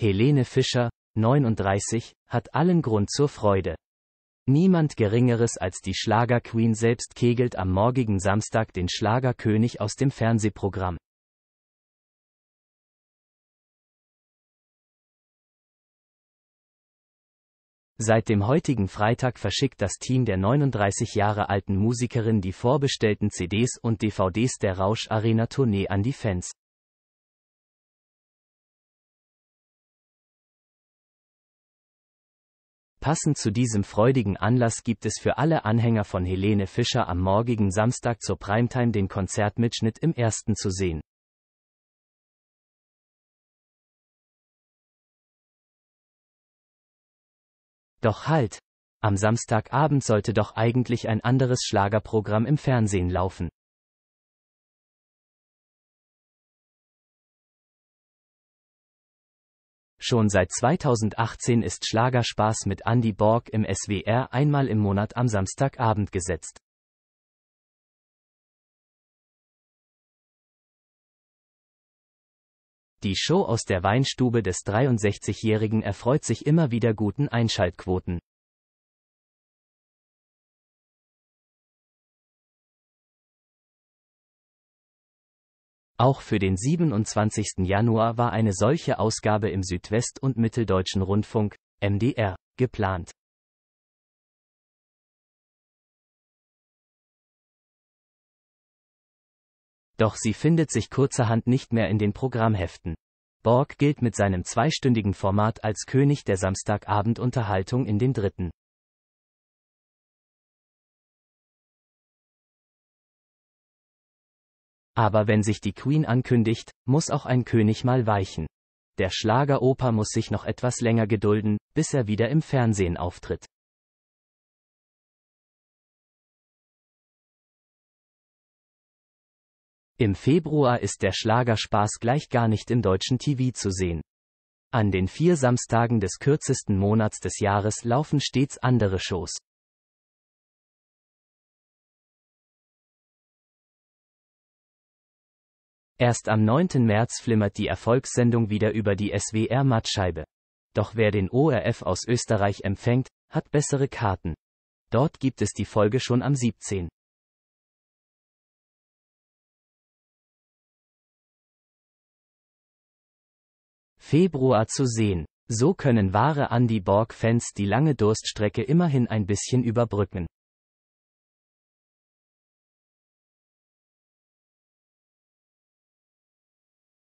Helene Fischer, 39, hat allen Grund zur Freude. Niemand Geringeres als die Schlagerqueen selbst kegelt am morgigen Samstag den Schlagerkönig aus dem Fernsehprogramm. Seit dem heutigen Freitag verschickt das Team der 39 Jahre alten Musikerin die vorbestellten CDs und DVDs der Rausch Arena Tournee an die Fans. Passend zu diesem freudigen Anlass gibt es für alle Anhänger von Helene Fischer am morgigen Samstag zur Primetime den Konzertmitschnitt im ersten zu sehen. Doch halt! Am Samstagabend sollte doch eigentlich ein anderes Schlagerprogramm im Fernsehen laufen. Schon seit 2018 ist Schlagerspaß mit Andy Borg im SWR einmal im Monat am Samstagabend gesetzt. Die Show aus der Weinstube des 63-Jährigen erfreut sich immer wieder guten Einschaltquoten. Auch für den 27. Januar war eine solche Ausgabe im Südwest- und Mitteldeutschen Rundfunk, MDR, geplant. Doch sie findet sich kurzerhand nicht mehr in den Programmheften. Borg gilt mit seinem zweistündigen Format als König der Samstagabendunterhaltung in den dritten Aber wenn sich die Queen ankündigt, muss auch ein König mal weichen. Der Schlageroper muss sich noch etwas länger gedulden, bis er wieder im Fernsehen auftritt. Im Februar ist der Schlagerspaß gleich gar nicht im deutschen TV zu sehen. An den vier Samstagen des kürzesten Monats des Jahres laufen stets andere Shows. Erst am 9. März flimmert die Erfolgssendung wieder über die SWR-Mattscheibe. Doch wer den ORF aus Österreich empfängt, hat bessere Karten. Dort gibt es die Folge schon am 17. Februar zu sehen. So können wahre Andy Borg-Fans die lange Durststrecke immerhin ein bisschen überbrücken.